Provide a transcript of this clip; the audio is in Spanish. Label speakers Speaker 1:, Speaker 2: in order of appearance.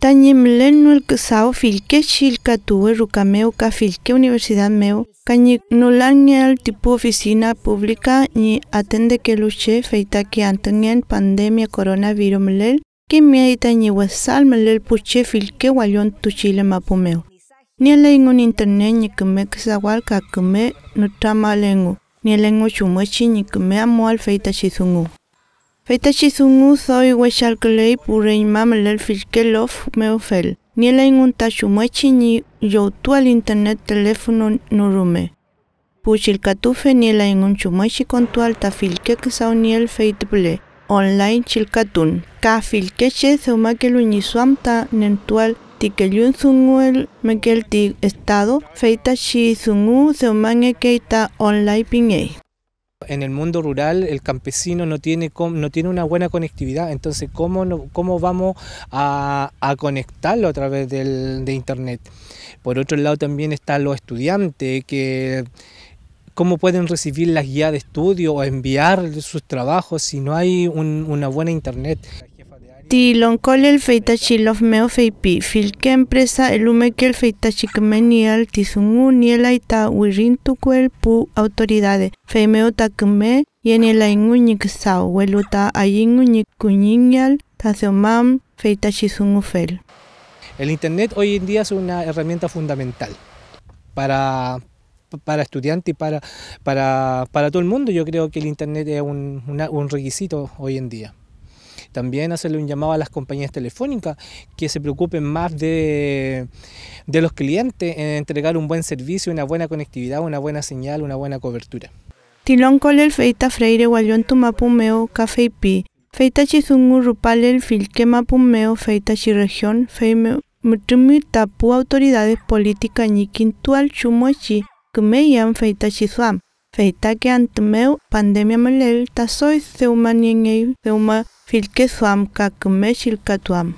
Speaker 1: Tañemlen no el sao filque chilcatue rucameu universidad meu, cañi nolan tipu tipo oficina pública ni atende que luche feita que en pandemia coronavirus mlel, que mi tañi huesal mlel puche filke guayón tu chile mapumeo. Ni el un internet ni kume ksawal ka nutama lengu, ni el lengu chumechi ni kume amo al feita chizungu. Fetachi sun uzoi wechalklei purein mamal filkelof meofel. Niela un tachumechi ni youtual internet teléfono nurume. Puchilkatufe nielain un chumechi contual tafilkek sauniel feitble. Online chilkatun. Ka filkeche zeumakelu ni suamta nentual tikelun sunguel mekel ti estado feitachi sungu zeumange keita online pingei.
Speaker 2: En el mundo rural el campesino no tiene, no tiene una buena conectividad, entonces ¿cómo, vamos a, conectarlo a través del, de Internet? Por otro lado también están los estudiantes que cómo pueden recibir las guías de estudio o enviar sus trabajos si no hay una buena Internet
Speaker 1: ti loncole el feita lof meo feipi que empresa el ume que el feita kmenial tizungu niela ita wirin tu pu autoridades feimeo takme y en el ainguñik sao hueluta ayinguñik kuñiñal feita feitachi fel.
Speaker 2: El internet hoy en día es una herramienta fundamental para, para estudiantes y para, para, para todo el mundo. Yo creo que el internet es un, una, un requisito hoy en día. También hacerle un llamado a las compañías telefónicas que se preocupen más de, de los clientes en entregar un buen servicio, una buena conectividad, una buena señal, una buena cobertura.
Speaker 1: Tilón el feita freire guayón tumapumeo café y pi. Feita chizungu rupalel filquemapumeo feita chirregión feimeo. Mutumi tapu autoridades políticas ñiquintual chumochi, meian feita chizuam. feita que ante meu pandemia mulher, tá sois seu maninho, seu filho que suam, que me xilca tuam.